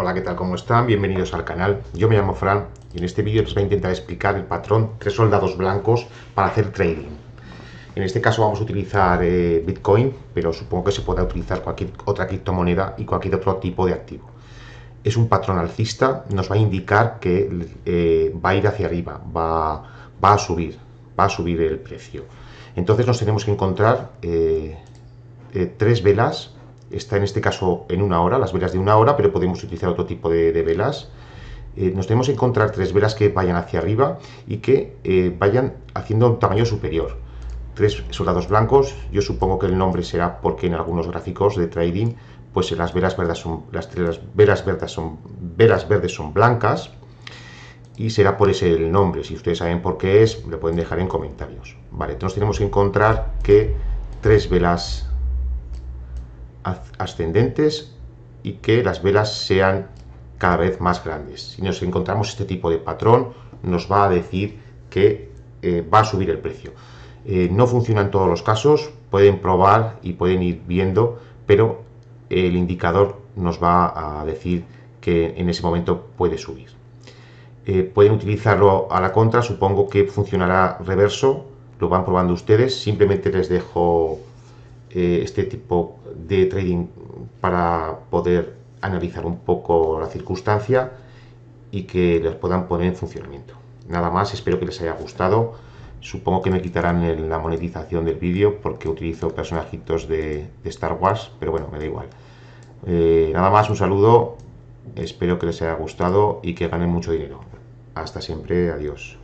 Hola, ¿qué tal? ¿Cómo están? Bienvenidos al canal. Yo me llamo Fran y en este vídeo les voy a intentar explicar el patrón tres soldados blancos para hacer trading. En este caso vamos a utilizar eh, Bitcoin, pero supongo que se puede utilizar cualquier otra criptomoneda y cualquier otro tipo de activo. Es un patrón alcista, nos va a indicar que eh, va a ir hacia arriba, va, a subir, va a subir el precio. Entonces nos tenemos que encontrar eh, tres velas está en este caso en una hora, las velas de una hora, pero podemos utilizar otro tipo de, velas. Eh, nos tenemos que encontrar tres velas que vayan hacia arriba y que eh, vayan haciendo un tamaño superior. Tres soldados blancos, yo supongo que el nombre será porque en algunos gráficos de trading, pues las velas verdes son, las, velas verdes son, velas verdes son blancas y será por ese el nombre. Si ustedes saben por qué es, lo pueden dejar en comentarios. Vale, entonces tenemos que encontrar que tres velas ascendentes y que las velas sean cada vez más grandes. Si nos encontramos este tipo de patrón, nos va a decir que eh, va a subir el precio. Eh, no funciona en todos los casos, pueden probar y pueden ir viendo, pero el indicador nos va a decir que en ese momento puede subir. Eh, pueden utilizarlo a la contra, supongo que funcionará reverso, lo van probando ustedes, simplemente les dejo eh, este tipo de trading para poder analizar un poco la circunstancia y que los puedan poner en funcionamiento. Nada más, espero que les haya gustado. Supongo que me quitarán la monetización del vídeo porque utilizo personajitos de, Star Wars, pero bueno, me da igual. Eh, nada más, un saludo, espero que les haya gustado y que ganen mucho dinero. Hasta siempre, adiós.